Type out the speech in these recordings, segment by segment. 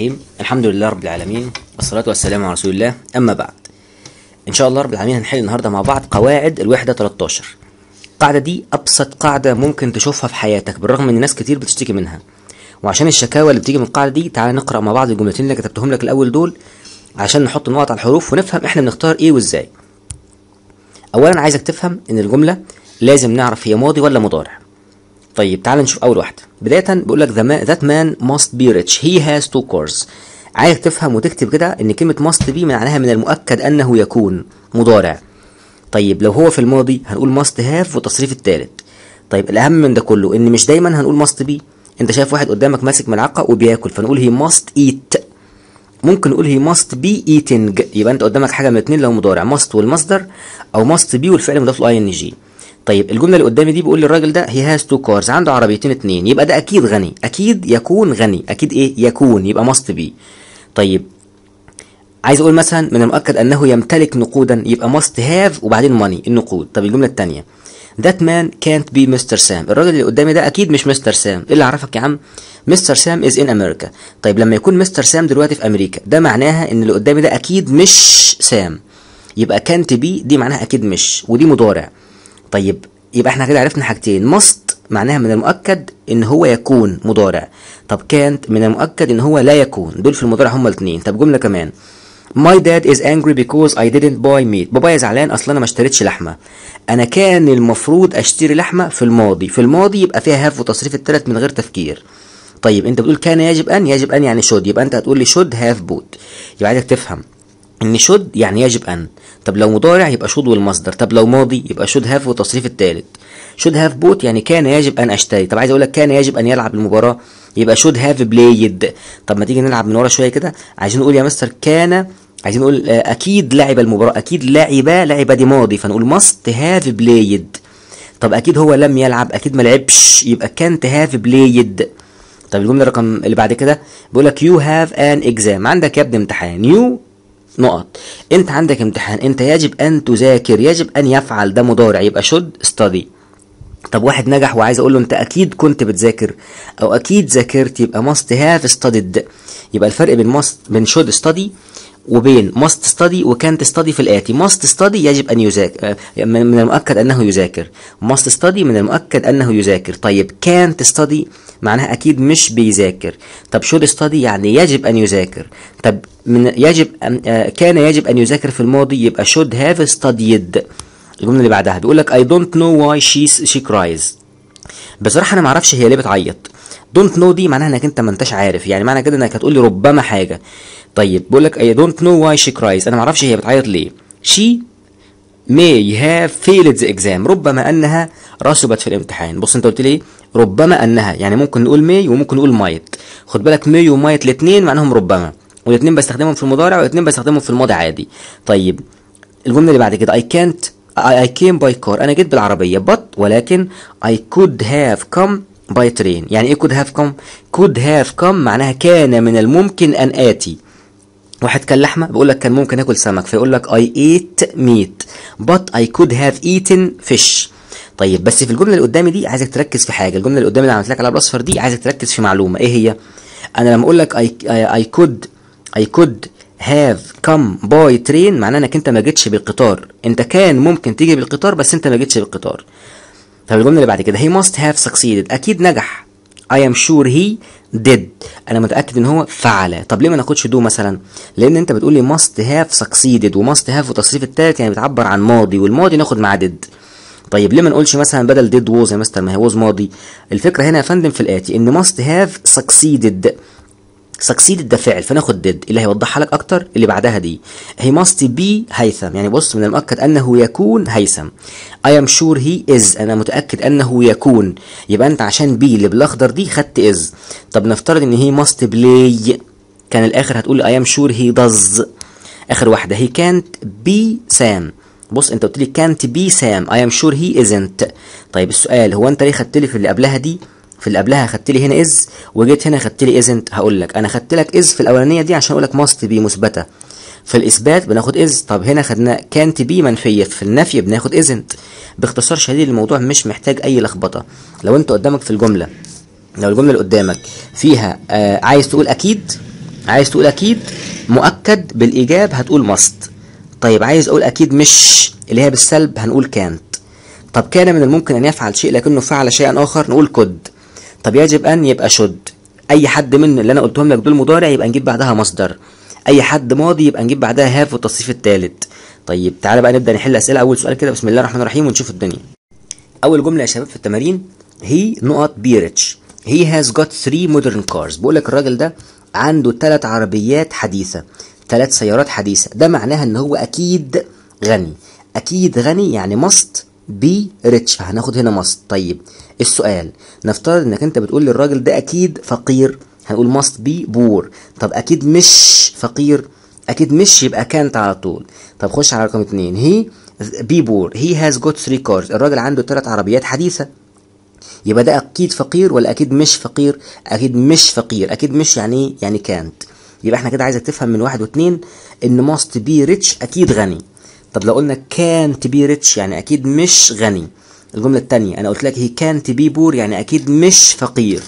الرحيم الحمد لله رب العالمين والصلاة والسلام على رسول الله أما بعد إن شاء الله رب العالمين هنحل النهاردة مع بعض قواعد الوحدة 13 القاعدة دي أبسط قاعدة ممكن تشوفها في حياتك بالرغم إن ناس كتير بتشتكي منها وعشان الشكاوى اللي بتيجي من القاعدة دي تعالى نقرأ مع بعض الجملتين اللي كتبتهم لك الأول دول عشان نحط النقط على الحروف ونفهم إحنا بنختار إيه وإزاي أولا عايزك تفهم إن الجملة لازم نعرف هي ماضي ولا مضارع طيب تعال نشوف اول واحده بدايه بيقول لك ذات مان ماست بي ريتش هي هاز تو كورز عايز تفهم وتكتب كده ان كلمه ماست بي معناها من المؤكد انه يكون مضارع طيب لو هو في الماضي هنقول ماست هاف وتصريف الثالث طيب الاهم من ده كله ان مش دايما هنقول ماست بي انت شايف واحد قدامك ماسك ملعقه وبياكل فنقول هي ماست ايت ممكن نقول هي ماست بي ايتنج يبقى انت قدامك حاجه من الاثنين لو مضارع ماست والمصدر او ماست بي والفعل مضاف له اي ان جي طيب الجمله اللي قدامي دي بيقول للراجل ده هي هاز تو كارز عنده عربيتين اتنين يبقى ده اكيد غني اكيد يكون غني اكيد ايه يكون يبقى ماست بي طيب عايز اقول مثلا من المؤكد انه يمتلك نقودا يبقى ماست هاف وبعدين ماني النقود طب الجمله الثانيه ذات مان كانت بي مستر سام الراجل اللي قدامي ده اكيد مش مستر سام ايه اللي عرفك يا عم مستر سام از ان امريكا طيب لما يكون مستر سام دلوقتي في امريكا ده معناها ان اللي قدامي ده اكيد مش سام يبقى كانت بي دي معناها اكيد مش ودي مضارع طيب يبقى احنا كده عرفنا حاجتين must معناها من المؤكد ان هو يكون مضارع طب كانت من المؤكد ان هو لا يكون دول في المضارع هما الاثنين طب جمله كمان My dad is angry because I didn't buy meat. بابايا زعلان اصل انا ما اشتريتش لحمه. انا كان المفروض اشتري لحمه في الماضي، في الماضي يبقى فيها هاف وتصريف الثلاث من غير تفكير. طيب انت بتقول كان يجب ان يجب ان يعني شود يبقى انت هتقول لي شود هاف بوت. يبقى عايزك تفهم ان شود يعني يجب ان طب لو مضارع يبقى شود والمصدر طب لو ماضي يبقى شود هاف والتصريف الثالث شود هاف بوت يعني كان يجب ان اشتري طب عايز اقول لك كان يجب ان يلعب المباراه يبقى شود هاف بلايد طب ما تيجي نلعب من ورا شويه كده عايزين نقول يا مستر كان عايزين نقول آه، اكيد لعب المباراه اكيد لعب لعب دي ماضي فنقول ماست هاف بلايد طب اكيد هو لم يلعب اكيد ما لعبش يبقى كانت هاف بلايد طب الجمله رقم اللي بعد كده بيقول لك يو هاف ان اكزام عندك يا ابني امتحان يو نقط انت عندك امتحان انت يجب ان تذاكر يجب ان يفعل ده مضارع يبقى شود study طب واحد نجح وعايز اقول له انت اكيد كنت بتذاكر او اكيد ذاكرت يبقى must have studied يبقى الفرق بين ماست بين should study وبين must study وكانت study في الآتي must study يجب أن يذاكر آه، من المؤكد أنه يذاكر must study من المؤكد أنه يذاكر طيب can't study معناها أكيد مش بيذاكر طب should study يعني يجب أن يذاكر طب من يجب أن آه، كان يجب أن يذاكر في الماضي يبقى should have studied الجملة اللي بعدها بيقول لك I don't know why she she cries بصراحة أنا معرفش هي ليه بتعيط don't know دي معناها انك انت ما انتش عارف يعني معنى كده انك هتقول لي ربما حاجه طيب بقول لك اي دونت نو واي شي كرايز أنا ما اعرفش هي بتعيط ليه شي may have failed the exam ربما أنها رسبت في الامتحان بص أنت قلت لي ربما أنها يعني ممكن نقول may وممكن نقول might خد بالك may ومايت الاثنين معناهم ربما والاثنين بستخدمهم في المضارع والاثنين بستخدمهم في الماضي عادي طيب الجملة اللي بعد كده I can't I came by car أنا جيت بالعربية but ولكن I could have come by train يعني إيه could have come could have come معناها كان من الممكن أن آتي واحد كان لحمه بيقول لك كان ممكن اكل سمك فيقول لك اي ايت ميت بات اي كود هاف ايتن فيش طيب بس في الجمله اللي قدامي دي عايزك تركز في حاجه الجمله اللي قدامي اللي عملت لك على الاصفر دي عايزك تركز في معلومه ايه هي انا لما اقول لك اي كود اي كود هاف could باي ترين by معناه انك انت ما جيتش بالقطار انت كان ممكن تيجي بالقطار بس انت ما جيتش بالقطار طب الجمله اللي بعد كده هي ماست هاف سكسيدد اكيد نجح I am sure he did انا متاكد ان هو فعل طب ليه ما ناخدش دو مثلا لان انت بتقول لي must have succeeded و must have والتصريف التالت يعني بتعبر عن ماضي والماضي ناخد معاه did طيب ليه ما نقولش مثلا بدل did was يا مستر ما هي was ماضي الفكره هنا يا فندم في الاتي ان must have succeeded سكسيد ده فعل فناخد ديد اللي هيوضحها لك اكتر اللي بعدها دي هي ماست بي هيثم يعني بص من المؤكد انه يكون هيثم اي ام شور هي از انا متاكد انه يكون يبقى انت عشان بي اللي بالاخضر دي خدت از طب نفترض ان هي ماست بلاي كان الاخر هتقول اي ام شور هي داز اخر واحده هي كانت بي سام بص انت قلت لي كانت بي سام اي ام شور هي ازنت طيب السؤال هو انت ليه خدت لي في اللي قبلها دي في اللي قبلها خدت لي هنا از وجيت هنا خدت لي ازنت هقول لك انا خدت لك از في الاولانيه دي عشان اقول لك ماست بي مثبته في الاثبات بناخد از طب هنا خدنا كانت بي منفيه في النفي بناخد ازنت باختصار شديد الموضوع مش محتاج اي لخبطه لو انت قدامك في الجمله لو الجمله اللي قدامك فيها آه عايز تقول اكيد عايز تقول اكيد مؤكد بالايجاب هتقول ماست طيب عايز اقول اكيد مش اللي هي بالسلب هنقول كانت طب كان من الممكن ان يفعل شيء لكنه فعل شيئا اخر نقول كود طب يجب ان يبقى شد اي حد من اللي انا قلتهم لك دول مضارع يبقى نجيب بعدها مصدر اي حد ماضي يبقى نجيب بعدها هاف والتصريف الثالث طيب تعالى بقى نبدا نحل اسئله اول سؤال كده بسم الله الرحمن الرحيم ونشوف الدنيا اول جمله يا شباب في التمارين هي نقط بيريتش هي هاز جوت 3 مودرن كارز بقول لك الراجل ده عنده ثلاث عربيات حديثه ثلاث سيارات حديثه ده معناها ان هو اكيد غني اكيد غني يعني ماست بي ريتش هناخد هنا ماست طيب السؤال نفترض انك انت بتقول للراجل ده اكيد فقير هنقول ماست بي بور طب اكيد مش فقير اكيد مش يبقى كانت على طول طب خش على رقم اتنين هي بي بور هي هاز جوت 3 كارز الراجل عنده ثلاث عربيات حديثه يبقى ده اكيد فقير ولا اكيد مش فقير اكيد مش فقير اكيد مش يعني ايه يعني كانت يبقى احنا كده عايزك تفهم من واحد واتنين ان ماست بي ريتش اكيد غني طب لو قلنا كانت بي ريتش يعني اكيد مش غني الجملة الثانيه انا قلت لك هي كانت بي بور يعني اكيد مش فقير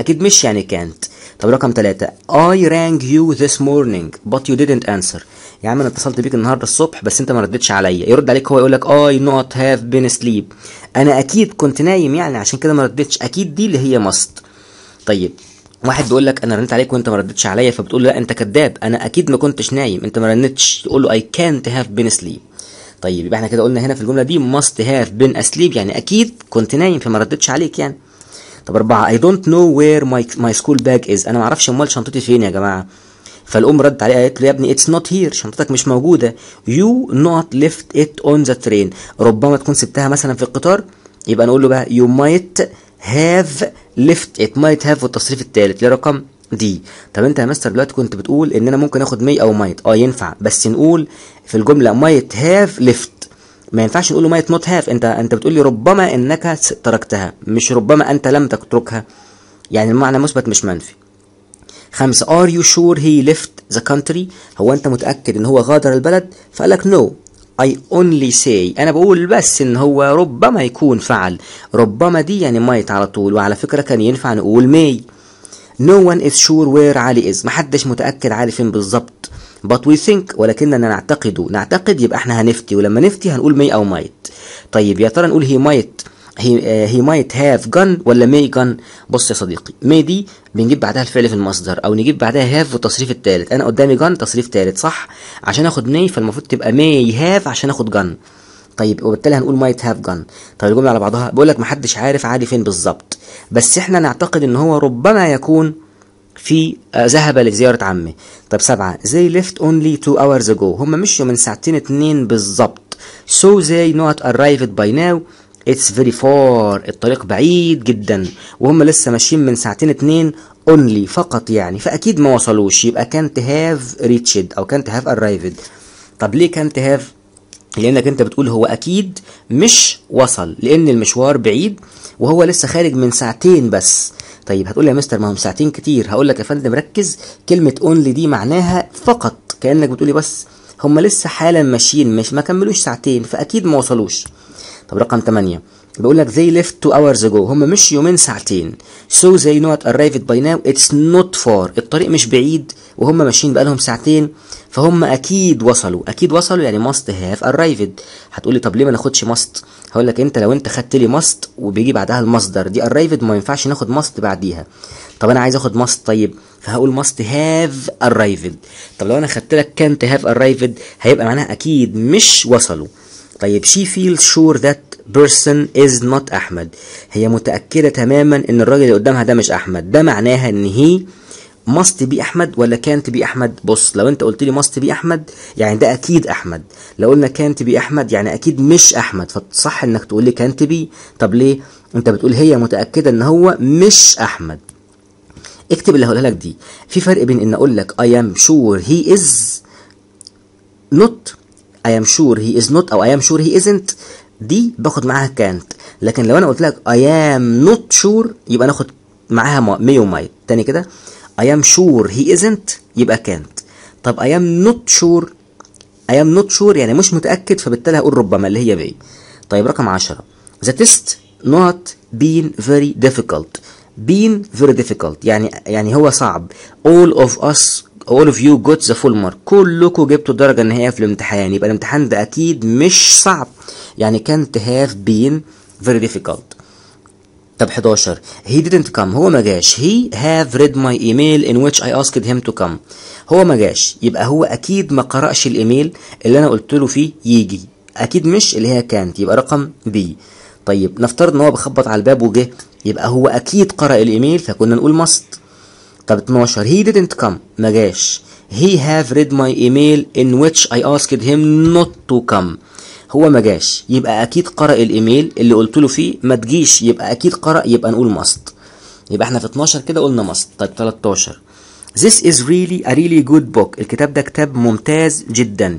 اكيد مش يعني كانت طب رقم ثلاثة I rang you this morning but you didn't answer يا عم انا اتصلت بيك النهارده الصبح بس انت ما ردتش عليا يرد عليك هو يقول لك اي نوت هاف بين سليب انا اكيد كنت نايم يعني عشان كده ما ردتش اكيد دي اللي هي ماست طيب واحد بيقول لك انا رنت عليك وانت ما ردتش عليا فبتقول له لا انت كذاب انا اكيد ما كنتش نايم انت ما رنتش تقول له اي كانت هاف بين سليب طيب يبقى احنا كده قلنا هنا في الجمله دي ماست هاف بين اسليب يعني اكيد كنت نايم فما ردتش عليك يعني طب اربعه اي دونت نو وير ماي ماي سكول باج از انا ما اعرفش امال شنطتي فين يا جماعه فالام ردت عليه قالت له يا ابني اتس نوت هير شنطتك مش موجوده يو نوت ليفت ات اون ذا ترين ربما تكون سبتها مثلا في القطار يبقى نقول له بقى يو مايت هاف ليفت ات مايت هاف والتصريف الثالث لرقم دي طب انت يا مستر دلوقتي كنت بتقول ان انا ممكن اخد مي او مايت اه ينفع بس نقول في الجمله مايت هاف ليفت ما ينفعش نقول مايت نوت هاف انت انت بتقول لي ربما انك تركتها مش ربما انت لم تتركها يعني المعنى مثبت مش منفي خمسة are you sure he left the country هو انت متأكد ان هو غادر البلد فقال لك no I only say أنا بقول بس إن هو ربما يكون فعل ربما دي يعني might على طول وعلى فكرة كان ينفع نقول may No one is sure where علي is محدش متأكد علي فين بالظبط but we think ولكننا نعتقد نعتقد يبقى احنا هنفتي ولما نفتي هنقول may أو might طيب يا ترى نقول هي might هي مايت هاف جن ولا ماي جن بص يا صديقي ماي دي بنجيب بعدها الفعل في المصدر او نجيب بعدها هاف والتصريف الثالث انا قدامي جن تصريف ثالث صح عشان اخد ماي فالمفروض تبقى ماي هاف عشان اخد جن طيب وبالتالي هنقول مايت هاف جن طب الجمله على بعضها بقول لك محدش عارف عادي فين بالظبط بس احنا نعتقد ان هو ربما يكون في آه، ذهب لزيارة عمه طب سبعة زي ليفت اونلي تو اورز اجو هم مشوا من ساعتين اتنين بالظبط سو زي نوت ارايفد باي ناو اتس فيري فار الطريق بعيد جدا وهم لسه ماشيين من ساعتين اتنين اونلي فقط يعني فاكيد ما وصلوش يبقى كانت هاف ريتشد او كانت هاف ارايفد طب ليه كانت هاف لانك انت بتقول هو اكيد مش وصل لان المشوار بعيد وهو لسه خارج من ساعتين بس طيب هتقول يا مستر ما هم ساعتين كتير هقول لك يا فندم ركز كلمه اونلي دي معناها فقط كانك بتقولي بس هم لسه حالا ماشيين مش ما كملوش ساعتين فاكيد ما وصلوش طب رقم 8 بيقول لك they left two hours ago هم مش يومين ساعتين so they not arrived by now it's not far الطريق مش بعيد وهم ماشيين بقالهم ساعتين فهم اكيد وصلوا اكيد وصلوا يعني must have arrived هتقول لي طب ليه ما ناخدش must هقول لك انت لو انت خدت لي must وبيجي بعدها المصدر دي arrived ما ينفعش ناخد must بعديها طب انا عايز اخد must طيب فهقول must have arrived طب لو انا خدت لك can't have arrived هيبقى معناها اكيد مش وصلوا طيب she feels sure that person is not أحمد هي متأكدة تماما إن الراجل اللي قدامها ده مش أحمد ده معناها إن هي ماست بي احمد ولا كانت بي احمد بص لو انت قلت لي ماست بي احمد يعني ده اكيد احمد لو قلنا كانت بي احمد يعني اكيد مش احمد فصح انك تقول لي كانت بي طب ليه انت بتقول هي متاكده ان هو مش احمد اكتب اللي هقولها لك دي في فرق بين ان اقول لك I am sure he is not I am sure he is not أو I am sure he isn't دي باخد معاها can't لكن لو أنا قلت لك I am not sure يبقى ناخد معاها may وماي تاني كده I am sure he isn't يبقى can't طب I am not sure I am not sure يعني مش متأكد فبالتالي هقول ربما اللي هي may طيب رقم 10 the test not been very difficult been very difficult يعني يعني هو صعب all of us all of you got the full mark كلكم جبتوا الدرجة النهائية في الامتحان يبقى الامتحان ده أكيد مش صعب يعني كانت هاف بين very difficult طب 11 he didn't come هو ما جاش he have read my email in which I asked him to come هو ما جاش يبقى هو أكيد ما قرأش الإيميل اللي أنا قلت له فيه يجي أكيد مش اللي هي كانت يبقى رقم بي طيب نفترض إن هو بخبط على الباب وجه يبقى هو أكيد قرأ الإيميل فكنا نقول must طب 12 he didn't come ما جاش he have read my email in which I asked him not to come هو ما جاش يبقى اكيد قرأ الايميل اللي قلت له فيه ما تجيش يبقى اكيد قرأ يبقى نقول must يبقى احنا في 12 كده قلنا must طيب 13 This is really a really good book الكتاب ده كتاب ممتاز جدا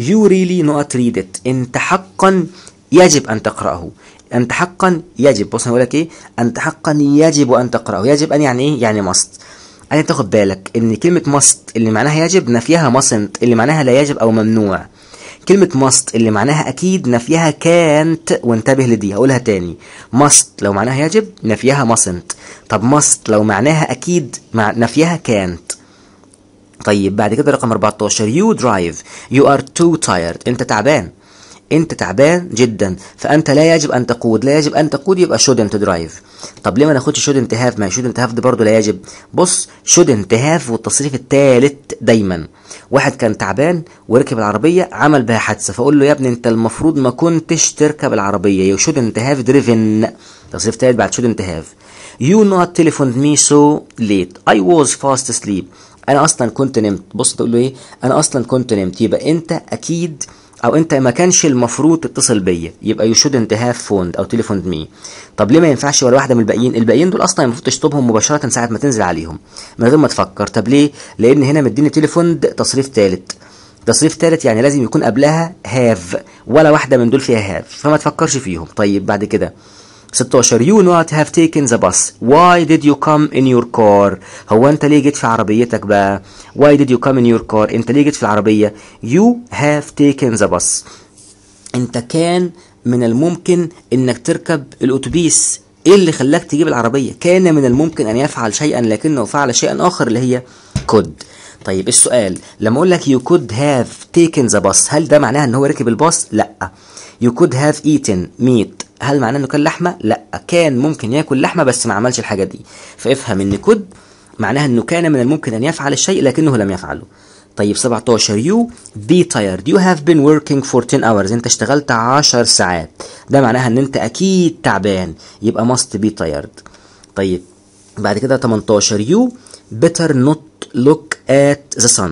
You really not read it انت حقا يجب ان تقرأه انت حقا يجب بص انا بقول لك ايه انت حقا يجب ان تقرأه يجب ان يعني ايه يعني must عايزك تاخد بالك إن كلمة ماست اللي معناها يجب نفيها ماسنت اللي معناها لا يجب أو ممنوع كلمة ماست اللي معناها أكيد نفيها كانت وانتبه لدي هقولها تاني ماست لو معناها يجب نفيها ماسنت طب ماست لو معناها أكيد مع نفيها كانت طيب بعد كده رقم 14 you drive you are too tired انت تعبان انت تعبان جدا فانت لا يجب ان تقود لا يجب ان تقود يبقى شودنت درايف طب ليه ما ناخدش شودنت هاف ما شودنت هاف دي برضه لا يجب بص شودنت هاف والتصريف الثالث دايما واحد كان تعبان وركب العربيه عمل بها حادثه فاقول له يا ابني انت المفروض ما كنتش تركب العربيه يو شودنت هاف دريفن تصريف ثالث بعد شودنت هاف يو نوت تليفوند مي سو ليت اي واز فاست سليب انا اصلا كنت نمت بص تقول له ايه انا اصلا كنت نمت يبقى انت اكيد او انت ما كانش المفروض تتصل بيا يبقى يو شودنت هاف فوند او تليفون مي طب ليه ما ينفعش ولا واحده من الباقيين الباقيين دول اصلا المفروض تشطبهم مباشره ساعه ما تنزل عليهم من غير ما تفكر طب ليه لان هنا مديني تليفون تصريف ثالث تصريف ثالث يعني لازم يكون قبلها هاف ولا واحده من دول فيها هاف فما تفكرش فيهم طيب بعد كده 16 You not have taken the bus Why did you come in your car هو انت ليه جيت في عربيتك بقى Why did you come in your car انت ليه جيت في العربية You have taken the bus انت كان من الممكن انك تركب الاتوبيس ايه اللي خلاك تجيب العربية كان من الممكن ان يفعل شيئا لكنه فعل شيئا اخر اللي هي could طيب السؤال لما اقول لك you could have taken the bus هل ده معناها ان هو ركب الباص لا you could have eaten meat هل معناه انه كان لحمه لا كان ممكن ياكل لحمه بس ما عملش الحاجه دي فافهم ان كد معناها انه كان من الممكن ان يفعل الشيء لكنه لم يفعله طيب 17 يو بي تايرد يو هاف بين وركينج فور 10 hours انت اشتغلت 10 ساعات ده معناها ان انت اكيد تعبان يبقى ماست بي تايرد. طيب بعد كده 18 يو بيتر نوت لوك ات ذا sun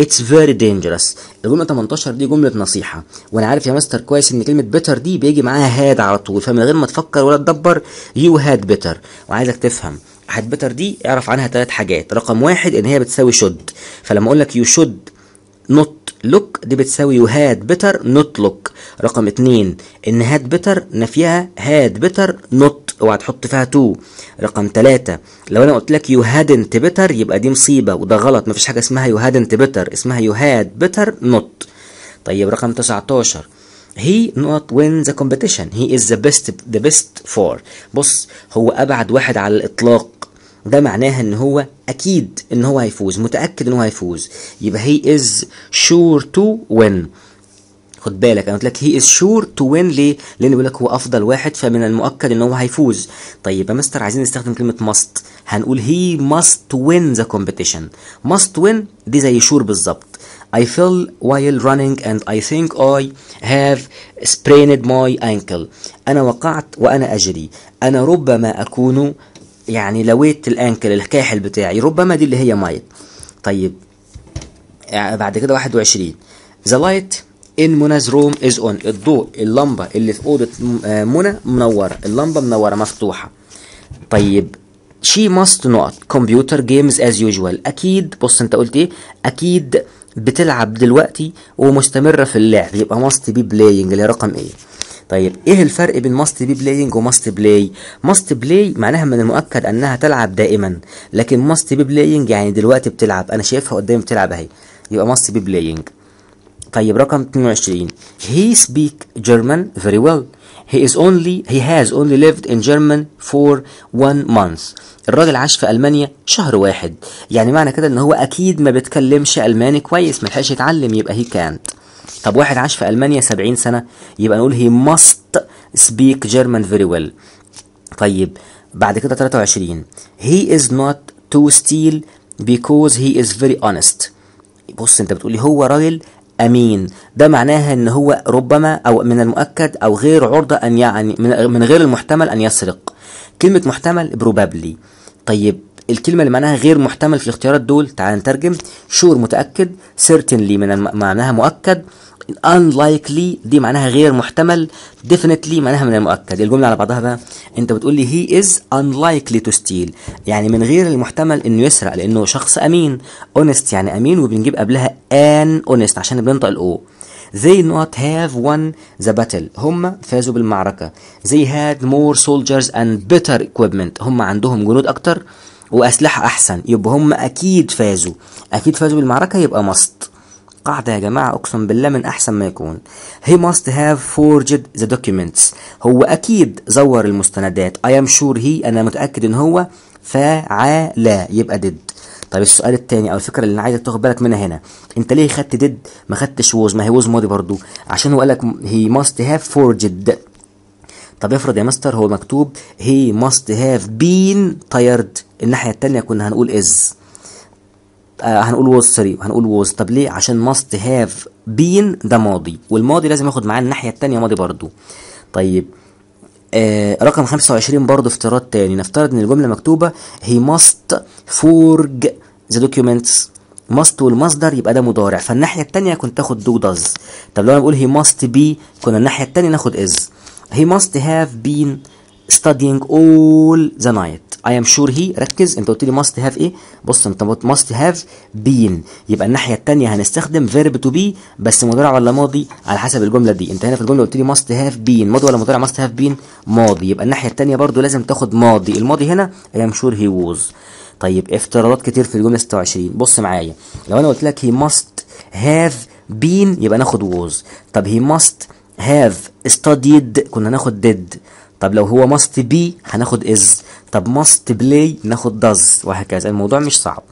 اتس فيري دينجرس الجمله 18 دي جمله نصيحه وانا عارف يا ماستر كويس ان كلمه بيتر دي بيجي معاها هاد على طول فمن غير ما تفكر ولا تدبر يو هاد بيتر وعايزك تفهم هاد بيتر دي اعرف عنها ثلاث حاجات رقم واحد ان هي بتساوي شد فلما اقول لك يو شد نوت لوك دي بتساوي يو هاد بيتر نوت لوك رقم اتنين ان هاد بيتر نفيها هاد بيتر نوت اوعى تحط فيها تو رقم ثلاثة لو انا قلت لك يو هادنت بيتر يبقى دي مصيبه وده غلط مفيش حاجه اسمها يو هادنت بيتر اسمها يو هاد بيتر نوت طيب رقم 19 هي نوت وين ذا كومبيتيشن هي از ذا بيست ذا بيست فور بص هو ابعد واحد على الاطلاق ده معناها ان هو اكيد ان هو هيفوز متاكد ان هو هيفوز يبقى هي از شور تو وين خد بالك انا قلت لك هي از شور تو وين ليه؟ لان بيقول لك هو افضل واحد فمن المؤكد ان هو هيفوز طيب يا مستر عايزين نستخدم كلمه ماست هنقول هي ماست وين ذا كومبيتيشن ماست وين دي زي شور بالظبط I feel while running and I think I have sprained my ankle أنا وقعت وأنا أجري أنا ربما أكون يعني لويت الانكل الكاحل بتاعي ربما دي اللي هي مايت طيب آه، بعد كده 21 The light ان منى's روم از اون الضوء اللمبه اللي في اوضه آه، منى منوره اللمبه منوره مفتوحه طيب شي ماست نوت كمبيوتر جيمز از يوجوال اكيد بص انت قلت ايه اكيد بتلعب دلوقتي ومستمره في اللعب يبقى ماست بي بلاينج اللي رقم ايه طيب ايه الفرق بين ماست بي بلاينج وماست بلاي ماست بلاي معناها من المؤكد انها تلعب دائما لكن ماست بي بلاينج يعني دلوقتي بتلعب انا شايفها قدامي بتلعب اهي يبقى ماست بي بلاينج طيب رقم 22 he speak German very well he is only he has only lived in German for one month الراجل عاش في ألمانيا شهر واحد يعني معنى كده ان هو اكيد ما بيتكلمش ألماني كويس ما لحقش يتعلم يبقى he can't طب واحد عاش في ألمانيا 70 سنة يبقى نقول he must speak German very well طيب بعد كده 23 he is not تو ستيل because he is very honest بص انت بتقولي هو راجل امين ده معناها ان هو ربما او من المؤكد او غير عرضه ان يعني من غير المحتمل ان يسرق كلمه محتمل بروبابلي طيب الكلمة اللي معناها غير محتمل في الاختيارات دول تعال نترجم شور متأكد certainly من معناها مؤكد unlikely دي معناها غير محتمل definitely معناها من المؤكد الجملة على بعضها بقى انت بتقول لي he is unlikely to steal يعني من غير المحتمل انه يسرق لانه شخص امين honest يعني امين وبنجيب قبلها an honest عشان بننطق الاو they not have won the battle هم فازوا بالمعركة they had more soldiers and better equipment هم عندهم جنود أكتر واسلحه احسن يبقى هم اكيد فازوا اكيد فازوا بالمعركه يبقى ماست قاعدة يا جماعة أقسم بالله من أحسن ما يكون هي ماست هاف فورجد ذا دوكيومنتس هو أكيد زور المستندات اي ام شور هي أنا متأكد إن هو فعال يبقى ديد طب السؤال الثاني او الفكره اللي انا عايزك تاخد بالك منها هنا انت ليه خدت ديد ما خدتش ووز ما هي ووز ماضي برضو عشان هو لك هي ماست هاف فورجد طب افرض يا مستر هو مكتوب هي ماست هاف بين تايرد الناحية التانية كنا هنقول از آه هنقول was سوري هنقول was طب ليه عشان ماست هاف بين ده ماضي والماضي لازم ياخد معاه الناحية التانية ماضي برضو طيب آه رقم 25 برضه افتراض تاني نفترض ان الجمله مكتوبه هي ماست فورج ذا دوكيومنتس ماست والمصدر يبقى ده مضارع فالناحيه التانية كنت تاخد دو داز طب لو انا بقول هي ماست بي كنا الناحيه التانية ناخد از He must have been studying all the night. I am sure he ركز انت قلت لي must have ايه؟ بص انت must have been يبقى الناحية التانية هنستخدم verb to be بس مضارع ولا ماضي على حسب الجملة دي انت هنا في الجملة قلت لي must have been ماضي ولا مضارع must have been ماضي يبقى الناحية التانية برضو لازم تاخد ماضي الماضي هنا I am sure he was طيب افتراضات كتير في الجملة 26 بص معايا لو انا قلت لك he must have been يبقى ناخد was طب he must have studied كنا ناخد did طب لو هو must be هناخد is طب must play ناخد does وهكذا الموضوع مش صعب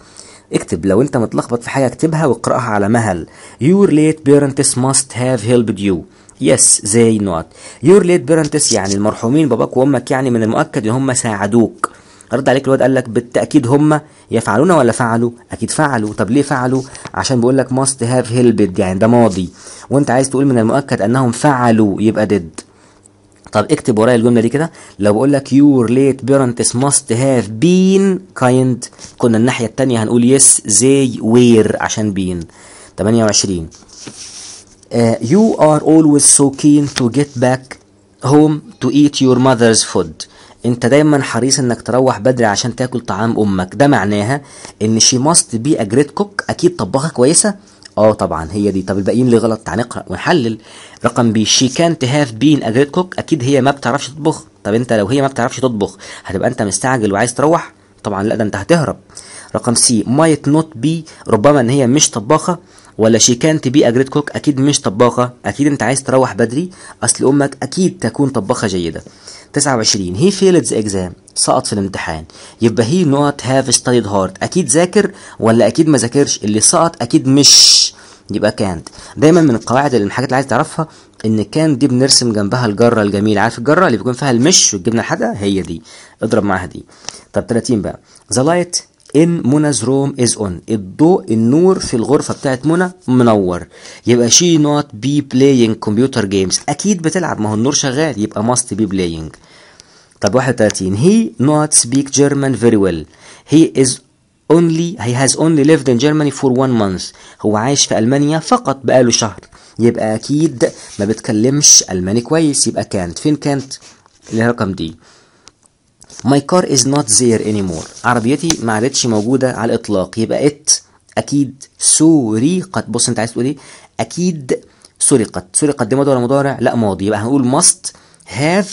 اكتب لو انت متلخبط في حاجه اكتبها واقراها على مهل your late parents must have helped you yes they not your late parents يعني المرحومين باباك وامك يعني من المؤكد ان هم ساعدوك رد عليك الواد قال لك بالتاكيد هم يفعلون ولا فعلوا اكيد فعلوا طب ليه فعلوا عشان بيقول لك ماست هاف هيلبد يعني ده ماضي وانت عايز تقول من المؤكد انهم فعلوا يبقى ديد طب اكتب ورايا الجمله دي كده لو بقول لك يور ليت بيرنتس ماست هاف بين كايند كنا الناحيه الثانيه هنقول يس زي وير عشان بين 28 يو ار اولويز سو كين تو جيت باك home to eat your mother's food انت دايما حريص انك تروح بدري عشان تاكل طعام امك ده معناها ان شي ماست بي ا جريت كوك اكيد طباخه كويسه اه طبعا هي دي طب الباقيين ليه غلط تعال نقرا ونحلل رقم بي شي كانت هاف بين جريت كوك اكيد هي ما بتعرفش تطبخ طب انت لو هي ما بتعرفش تطبخ هتبقى انت مستعجل وعايز تروح طبعا لا ده انت هتهرب رقم سي مايت نوت بي ربما ان هي مش طباخه ولا شي كانت بي ا جريت كوك اكيد مش طباخه اكيد انت عايز تروح بدري اصل امك اكيد تكون طباخه جيده 29 هي فيلدز اكزام سقط في الامتحان يبقى هي نوت هاف ستاديد هارد اكيد ذاكر ولا اكيد ما ذاكرش اللي سقط اكيد مش يبقى كانت دايما من القواعد اللي الحاجات اللي عايز تعرفها ان كان دي بنرسم جنبها الجره الجميله عارف الجره اللي بيكون فيها المش والجبنه الحادقه هي دي اضرب معاها دي طب 30 بقى ذا لايت ان منى's روم از اون الضوء النور في الغرفه بتاعت منى منور يبقى شي نوت بي بلاينج كمبيوتر جيمز اكيد بتلعب ما هو النور شغال يبقى ماست بي بلاينج طب 31 هي نوت سبيك جيرمان فيري ويل هي از اونلي هي هاز اونلي lived in Germany for one month هو عايش في المانيا فقط بقاله شهر يبقى اكيد ما بتكلمش الماني كويس يبقى كانت فين كانت الرقم دي My car is not there anymore عربيتي ما عادتش موجودة على الإطلاق يبقى it أكيد سرقت بص أنت عايز تقول إيه أكيد سرقت سرقت دي ماضي ولا مضارع لا ماضي يبقى هنقول must have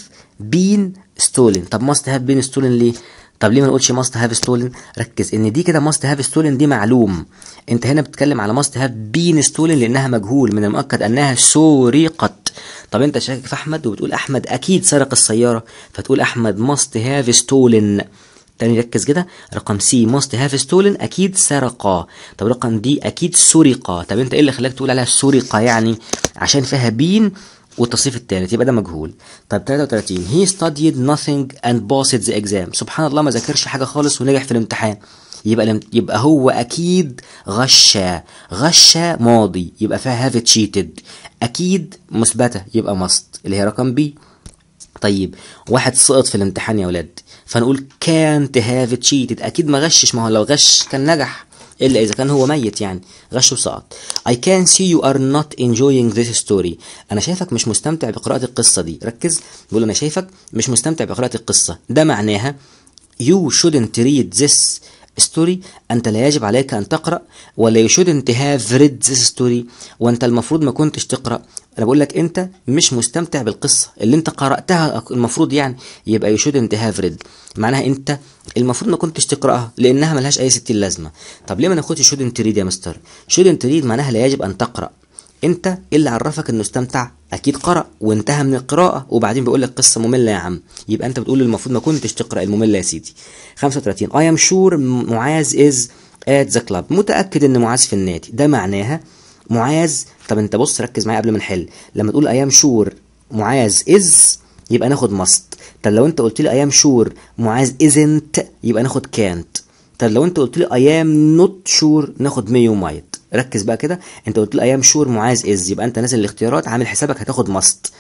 been stolen طب must have been stolen ليه طب ليه ما نقولش ماست هاف ستولن ركز ان دي كده ماست هاف ستولن دي معلوم انت هنا بتتكلم على ماست هاف بين ستولن لانها مجهول من المؤكد انها سرقت طب انت شاكك في احمد وبتقول احمد اكيد سرق السياره فتقول احمد ماست هاف ستولن تاني ركز كده رقم سي ماست هاف ستولن اكيد سرق. طب رقم دي اكيد سرق. طب انت ايه اللي خلاك تقول عليها سرق يعني عشان فيها بين والتصريف الثالث يبقى ده مجهول طب 33 هي ستاديد nothing اند passed ذا اكزام سبحان الله ما ذاكرش حاجه خالص ونجح في الامتحان يبقى يبقى هو اكيد غشا غشا ماضي يبقى فيها هاف تشيتد اكيد مثبته يبقى ماست اللي هي رقم بي طيب واحد سقط في الامتحان يا ولاد فنقول كانت هاف تشيتد اكيد ما غشش ما هو لو غش كان نجح إلا إذا كان هو ميت يعني غش وسقط I can see you are not enjoying this story أنا شايفك مش مستمتع بقراءة القصة دي ركز بيقول أنا شايفك مش مستمتع بقراءة القصة ده معناها you shouldn't read this ستوري انت لا يجب عليك ان تقرا ولا يشود shouldn't هاف ريد this ستوري وانت المفروض ما كنتش تقرا انا بقول لك انت مش مستمتع بالقصه اللي انت قراتها المفروض يعني يبقى يشود shouldn't هاف ريد معناها انت المفروض ما كنتش تقراها لانها ملهاش اي ستين لازمه طب ليه ما ناخدش انت ريد يا مستر انت ريد معناها لا يجب ان تقرا انت ايه اللي عرفك انه استمتع اكيد قرأ وانتهى من القراءة وبعدين بيقول لك قصة مملة يا عم يبقى انت بتقول المفروض ما كنتش تقرأ المملة يا سيدي 35 I am sure معاذ is at the club متأكد ان معاذ في النادي ده معناها معاذ طب انت بص ركز معايا قبل ما نحل لما تقول I am sure معاذ is يبقى ناخد ماست طب لو انت قلت لي I am sure معاذ isn't يبقى ناخد can't طب لو انت قلت لي I am not sure ناخد may وmight ركز بقى كده انت قلت له ايام شور معاذ از يبقى انت نازل الاختيارات عامل حسابك هتاخد ماست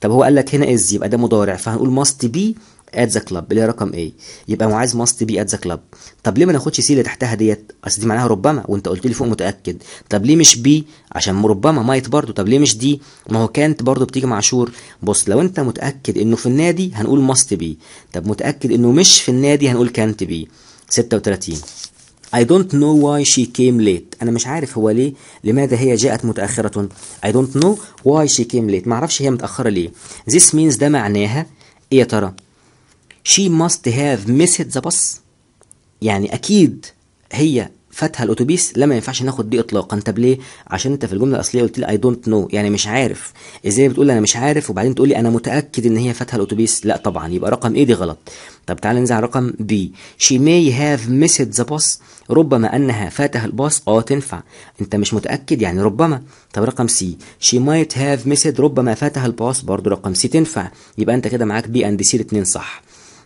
طب هو قال لك هنا از يبقى ده مضارع فهنقول ماست بي ات ذا كلاب اللي هي رقم ايه يبقى معاذ ماست بي ات ذا كلاب طب ليه ما ناخدش سي اللي تحتها ديت اصل دي معناها ربما وانت قلت لي فوق متاكد طب ليه مش بي عشان ربما مايت برضه طب ليه مش دي ما هو كانت برضه بتيجي مع شور بص لو انت متاكد انه في النادي هنقول ماست بي طب متاكد انه مش في النادي هنقول كانت بي 36 I don't know why she came late أنا مش عارف هو ليه لماذا هي جاءت متأخرة I don't know why she came late ما معرفش هي متأخرة ليه This means ده معناها إيه يا ترى She must have missed the bus يعني أكيد هي فاتها الاتوبيس لا ما ينفعش ناخد دي اطلاقا طب ليه عشان انت في الجمله الاصليه قلت لي اي دونت نو يعني مش عارف ازاي بتقول انا مش عارف وبعدين تقول لي انا متاكد ان هي فاتحه الاتوبيس لا طبعا يبقى رقم ايه دي غلط طب تعالى ننزل على رقم بي شي ماي هاف ميسد ذا باص ربما انها فاتها الباص اه تنفع انت مش متاكد يعني ربما طب رقم سي شي مايت هاف ميسد ربما فاتها الباص برضو رقم سي تنفع يبقى انت كده معاك بي اند سي الاثنين صح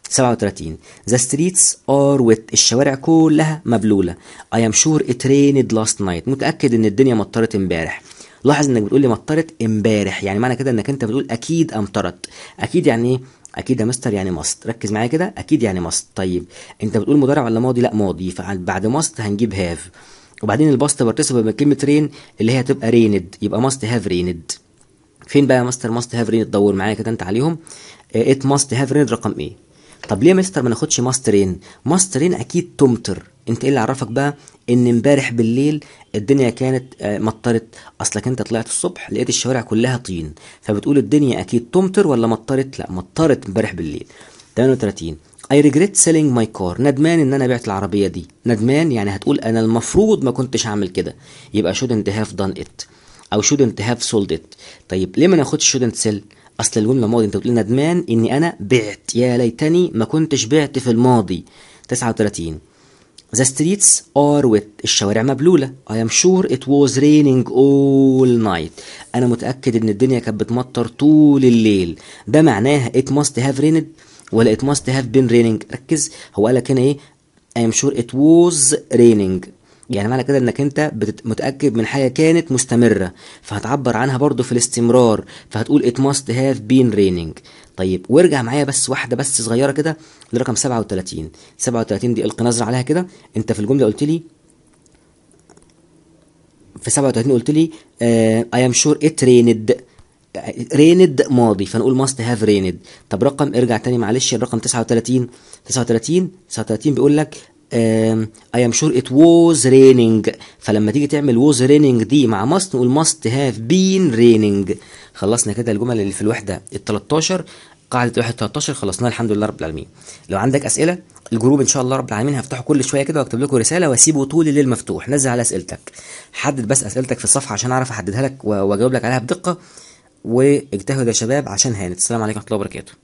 37 The streets are wet الشوارع كلها مبلولة I am sure it rained last night متأكد ان الدنيا مطرت امبارح لاحظ انك بتقول لي مطرت امبارح يعني معنى كده انك انت بتقول اكيد امطرت اكيد يعني ايه اكيد يا مستر يعني ماست ركز معايا كده اكيد يعني ماست طيب انت بتقول مضارع ولا ماضي لا ماضي فبعد ماست هنجيب هاف وبعدين الباست بارتيسيبل من كلمه رين اللي هي هتبقى ريند يبقى ماست هاف ريند فين بقى يا مستر ماست هاف ريند دور معايا كده انت عليهم ات ماست هاف ريند رقم ايه طب ليه يا مستر ما ناخدش ماسترين ماسترين اكيد تمطر انت ايه اللي عرفك بقى ان امبارح بالليل الدنيا كانت آه، مطرت اصلك انت طلعت الصبح لقيت الشوارع كلها طين فبتقول الدنيا اكيد تمطر ولا مطرت لا مطرت امبارح بالليل 38 I regret selling my car ندمان ان انا بعت العربيه دي ندمان يعني هتقول انا المفروض ما كنتش اعمل كده يبقى shouldn't have done it او shouldn't have sold it طيب ليه ما ناخدش shouldn't sell اصل الجمله ماضي انت بتقول ندمان اني انا بعت يا ليتني ما كنتش بعت في الماضي 39 The streets are wet الشوارع مبلولة I am sure it was raining all night أنا متأكد إن الدنيا كانت بتمطر طول الليل ده معناها it must have rained ولا it must have been raining ركز هو قال لك هنا إيه I am sure it was raining يعني معنى كده انك انت متاكد من حاجه كانت مستمره فهتعبر عنها برضو في الاستمرار فهتقول it must have been raining طيب وارجع معايا بس واحده بس صغيره كده لرقم 37 37 دي القي نظره عليها كده انت في الجمله قلت لي في 37 قلت لي اي ام شور ات ريند ريند ماضي فنقول ماست هاف ريند طب رقم ارجع تاني معلش الرقم 39 39 39 بيقول لك I am sure it was raining فلما تيجي تعمل was raining دي مع must نقول must have been raining خلصنا كده الجمل اللي في الوحده ال 13 قاعده واحد 13 خلصناها الحمد لله رب العالمين لو عندك اسئله الجروب ان شاء الله رب العالمين هفتحه كل شويه كده واكتب لكم رساله واسيبه طول الليل مفتوح نزل على اسئلتك حدد بس اسئلتك في الصفحه عشان اعرف احددها لك واجاوب لك عليها بدقه واجتهد يا شباب عشان هانت السلام عليكم ورحمه الله وبركاته